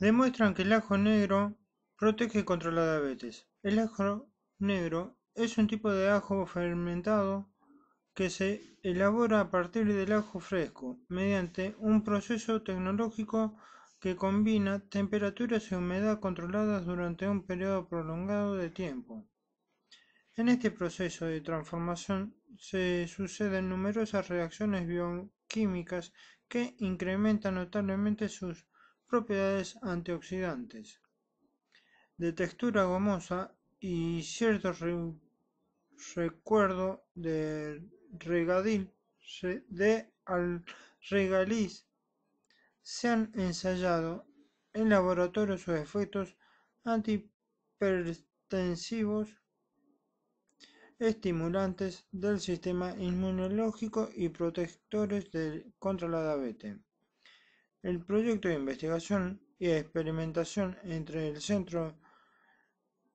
demuestran que el ajo negro protege contra la diabetes. El ajo negro es un tipo de ajo fermentado que se elabora a partir del ajo fresco mediante un proceso tecnológico que combina temperaturas y humedad controladas durante un periodo prolongado de tiempo. En este proceso de transformación se suceden numerosas reacciones bioquímicas que incrementan notablemente sus propiedades antioxidantes, de textura gomosa y cierto recuerdo de regadil de al regaliz se han ensayado en laboratorio sus efectos antihipertensivos estimulantes del sistema inmunológico y protectores contra la diabetes. El proyecto de investigación y experimentación entre el Centro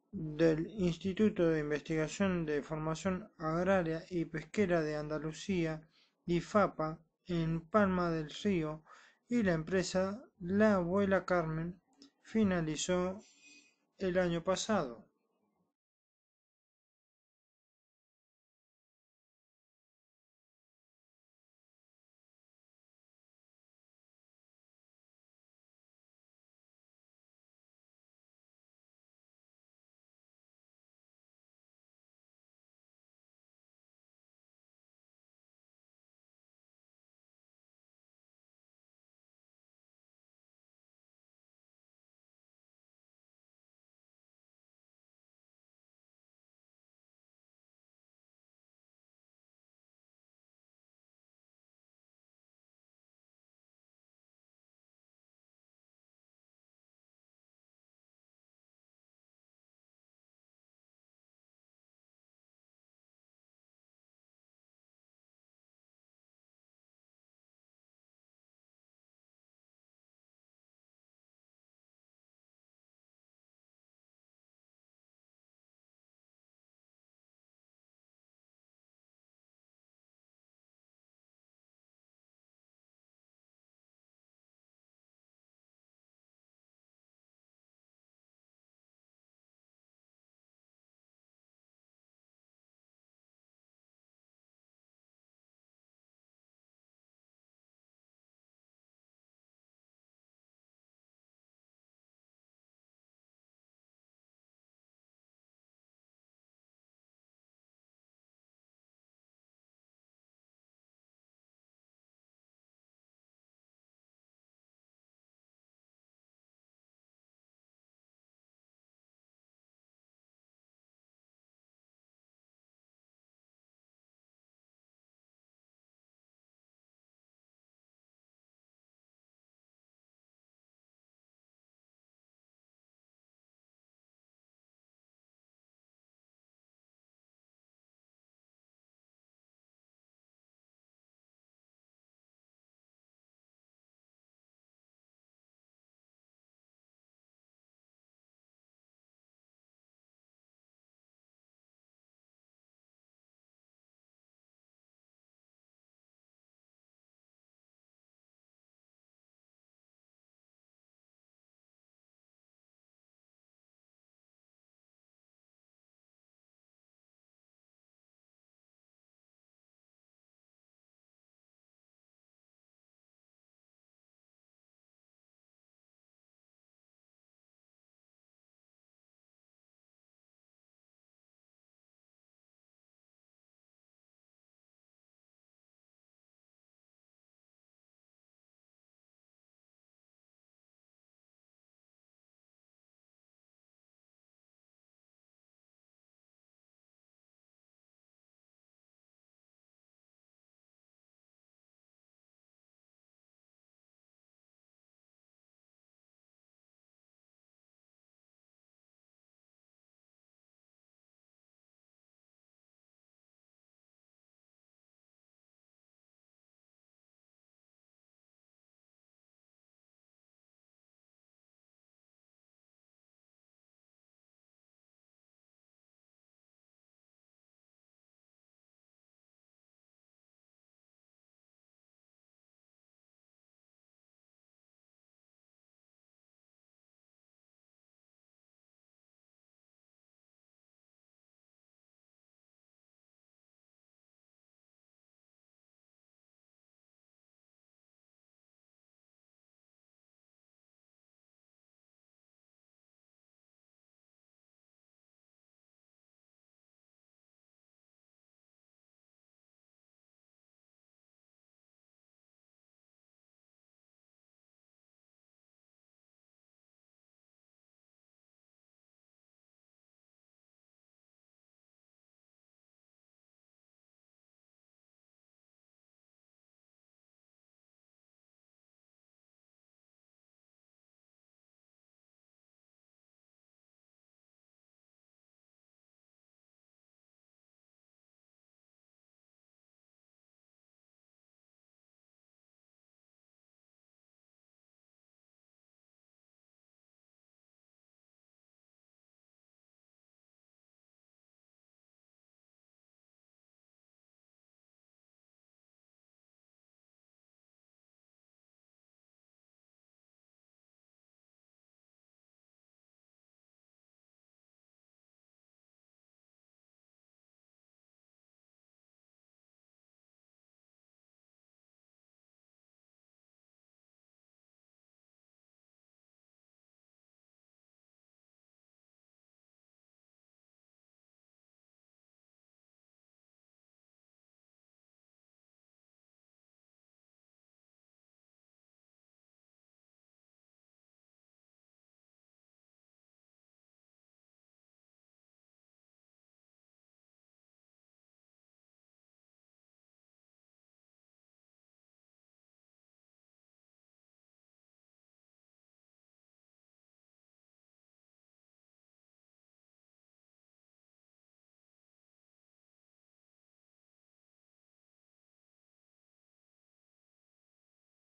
del Instituto de Investigación de Formación Agraria y Pesquera de Andalucía, IFAPA, en Palma del Río, y la empresa La Abuela Carmen finalizó el año pasado.